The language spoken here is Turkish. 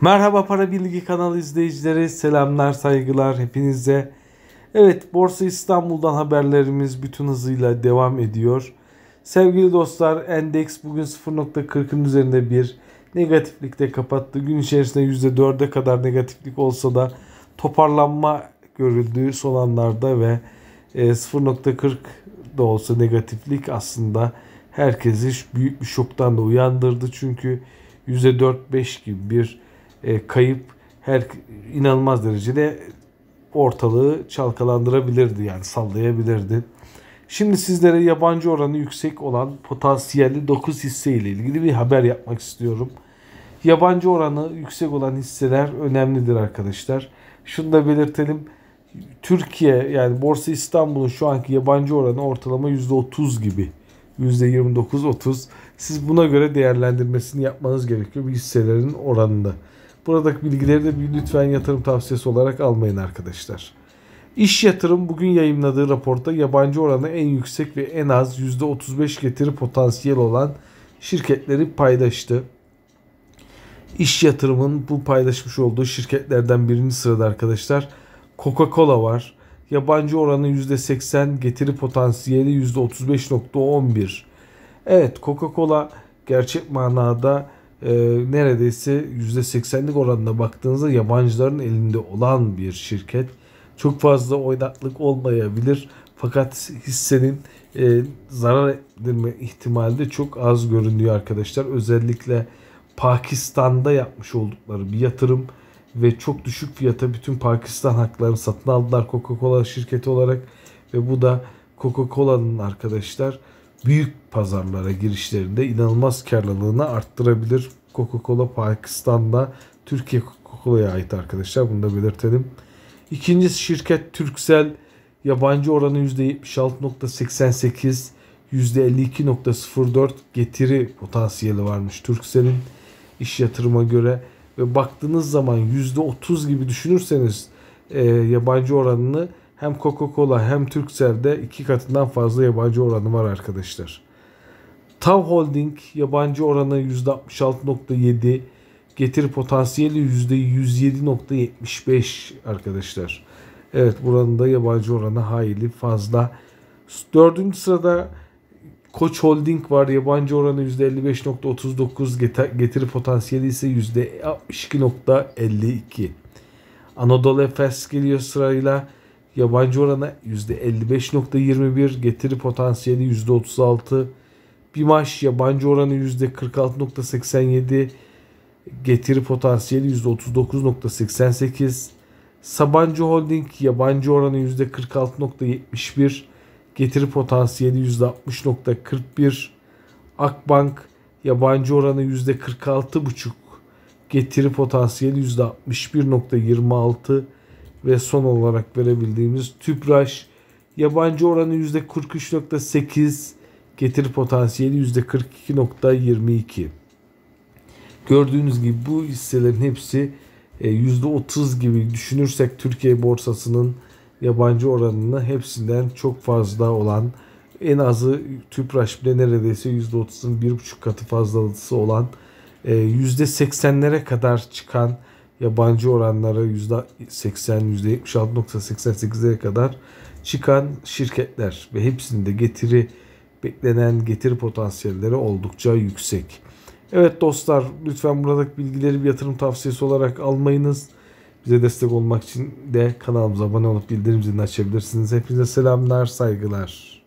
Merhaba Para Bilgi kanalı izleyicileri. Selamlar, saygılar hepinize. Evet, Borsa İstanbul'dan haberlerimiz bütün hızıyla devam ediyor. Sevgili dostlar, endeks bugün 0.40'ın üzerinde bir negatiflikte kapattı. Gün içerisinde %4'e kadar negatiflik olsa da toparlanma görüldü son anlarda ve 0.40 e, da olsa negatiflik aslında herkesi büyük bir şoktan da uyandırdı. Çünkü %4-5 gibi bir e, kayıp her inanılmaz derecede ortalığı çalkalandırabilirdi yani sallayabilirdi. Şimdi sizlere yabancı oranı yüksek olan potansiyelli 9 hisse ile ilgili bir haber yapmak istiyorum. Yabancı oranı yüksek olan hisseler önemlidir arkadaşlar. Şunu da belirtelim. Türkiye yani Borsa İstanbul'un şu anki yabancı oranı ortalama %30 gibi. %29-30. Siz buna göre değerlendirmesini yapmanız gerekiyor bir hisselerin oranında. Buradaki bilgileri de lütfen yatırım tavsiyesi olarak almayın arkadaşlar. İş Yatırım bugün yayınladığı raporda yabancı oranı en yüksek ve en az %35 getiri potansiyel olan şirketleri paylaştı. İş Yatırım'ın bu paylaşmış olduğu şirketlerden birinci sırada arkadaşlar Coca-Cola var. Yabancı oranı %80, getiri potansiyeli %35.11. Evet Coca-Cola gerçek manada e, neredeyse %80'lik oranına baktığınızda yabancıların elinde olan bir şirket. Çok fazla oynaklık olmayabilir fakat hissenin e, zarar edilme ihtimali de çok az görünüyor arkadaşlar. Özellikle Pakistan'da yapmış oldukları bir yatırım ve çok düşük fiyata bütün Pakistan haklarını satın aldılar Coca-Cola şirketi olarak ve bu da Coca-Cola'nın arkadaşlar büyük pazarlara girişlerinde inanılmaz karlılığını arttırabilir. Coca-Cola Pakistan'da Türkiye Coca-Cola'ya ait arkadaşlar. Bunu da belirtelim. İkinci şirket Türksel yabancı oranı %76.88 %52.04 getiri potansiyeli varmış Türksel'in iş yatırıma göre ve baktığınız zaman %30 gibi düşünürseniz e, yabancı oranını hem Coca-Cola hem Turkcell'de iki katından fazla yabancı oranı var arkadaşlar. Tav Holding yabancı oranı %66.7, getir potansiyeli %107.75 arkadaşlar. Evet buranın da yabancı oranı hayli fazla. Dördüncü sırada Koç Holding var. Yabancı oranı %55.39, getir potansiyeli ise %62.52. Anadolu Efes geliyor sırayla. Yabancı oranı %55.21, getiri potansiyeli %36. Bir maç yabancı oranı %46.87, getiri potansiyeli %39.88. Sabancı Holding yabancı oranı %46.71, getiri potansiyeli %60.41. Akbank yabancı oranı %46.5, getiri potansiyeli %61.26 ve son olarak verebildiğimiz Tüpraş yabancı oranı %43.8 getir potansiyeli %42.22 gördüğünüz gibi bu hisselerin hepsi %30 e, gibi düşünürsek Türkiye borsasının yabancı oranını hepsinden çok fazla olan en azı Tüpraş bile neredeyse %30'un 1,5 katı fazlası olan %80'lere e, kadar çıkan yabancı oranlara %80, %76.88'e kadar çıkan şirketler ve hepsinde getiri beklenen getiri potansiyelleri oldukça yüksek. Evet dostlar lütfen buradaki bilgileri bir yatırım tavsiyesi olarak almayınız. Bize destek olmak için de kanalımıza abone olup bildirim zilini açabilirsiniz. Hepinize selamlar, saygılar.